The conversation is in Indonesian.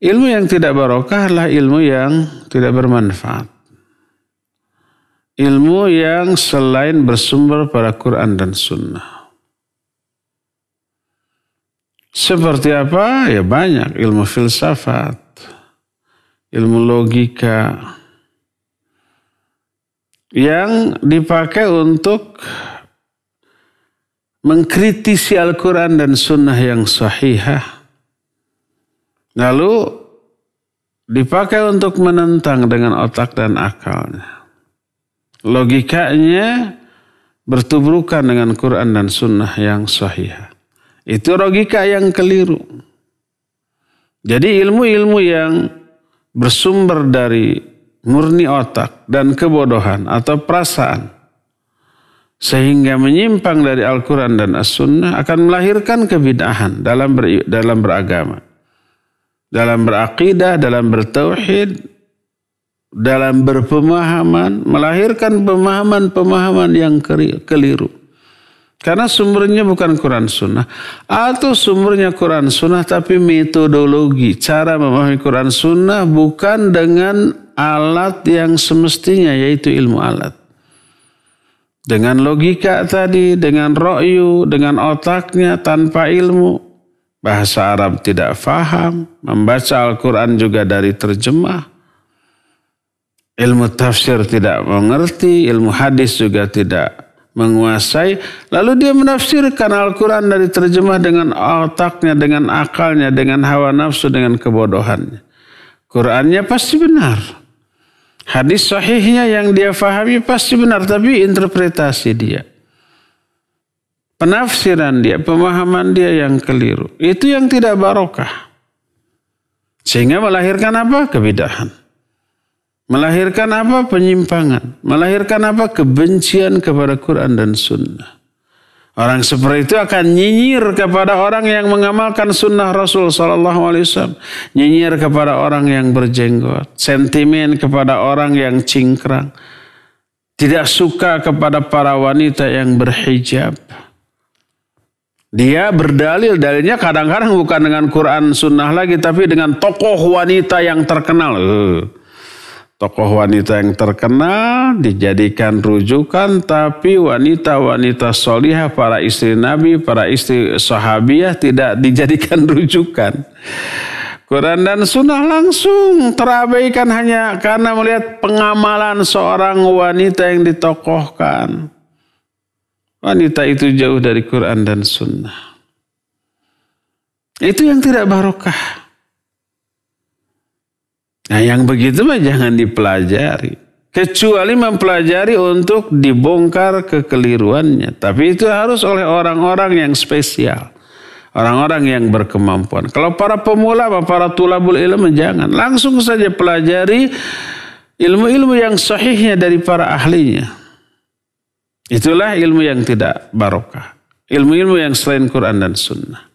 Ilmu yang tidak barokah adalah ilmu yang tidak bermanfaat. Ilmu yang selain bersumber pada Quran dan Sunnah. Seperti apa? Ya banyak. Ilmu filsafat, ilmu logika, yang dipakai untuk mengkritisi Al-Quran dan Sunnah yang sahihah, Lalu dipakai untuk menentang dengan otak dan akalnya. Logikanya bertubrukan dengan Quran dan Sunnah yang sahih. Itu logika yang keliru. Jadi ilmu-ilmu yang bersumber dari murni otak dan kebodohan atau perasaan sehingga menyimpang dari Al-Quran dan As-Sunnah akan melahirkan kebidahan dalam dalam beragama dalam berakidah, dalam bertauhid, dalam berpemahaman, melahirkan pemahaman-pemahaman yang keliru. Karena sumbernya bukan Quran Sunnah. Atau sumbernya Quran Sunnah tapi metodologi. Cara memahami Quran Sunnah bukan dengan alat yang semestinya yaitu ilmu alat. Dengan logika tadi, dengan ro'yu, dengan otaknya tanpa ilmu bahasa Arab tidak faham, membaca Al-Quran juga dari terjemah, ilmu tafsir tidak mengerti, ilmu hadis juga tidak menguasai. Lalu dia menafsirkan Al-Quran dari terjemah dengan otaknya, dengan akalnya, dengan hawa nafsu, dengan kebodohannya. Qurannya pasti benar. Hadis sahihnya yang dia fahami pasti benar, tapi interpretasi dia penafsiran dia, pemahaman dia yang keliru. Itu yang tidak barokah. Sehingga melahirkan apa? Kebidahan. Melahirkan apa? Penyimpangan. Melahirkan apa? Kebencian kepada Quran dan Sunnah. Orang seperti itu akan nyinyir kepada orang yang mengamalkan sunnah Rasul Sallallahu Alaihi Wasallam. Nyinyir kepada orang yang berjenggot. Sentimen kepada orang yang cingkrang. Tidak suka kepada para wanita yang berhijab dia berdalil, dalilnya kadang-kadang bukan dengan Quran sunnah lagi, tapi dengan tokoh wanita yang terkenal. tokoh wanita yang terkenal dijadikan rujukan, tapi wanita-wanita solihah, para istri Nabi, para istri sahabiah tidak dijadikan rujukan. Quran dan sunnah langsung terabaikan hanya karena melihat pengamalan seorang wanita yang ditokohkan. Wanita itu jauh dari Quran dan Sunnah. Itu yang tidak barokah. Nah yang begitu mah jangan dipelajari. Kecuali mempelajari untuk dibongkar kekeliruannya. Tapi itu harus oleh orang-orang yang spesial. Orang-orang yang berkemampuan. Kalau para pemula, para tulabul ilmu jangan. Langsung saja pelajari ilmu-ilmu yang sahihnya dari para ahlinya. Itulah ilmu yang tidak barokah. Ilmu-ilmu yang selain Quran dan Sunnah.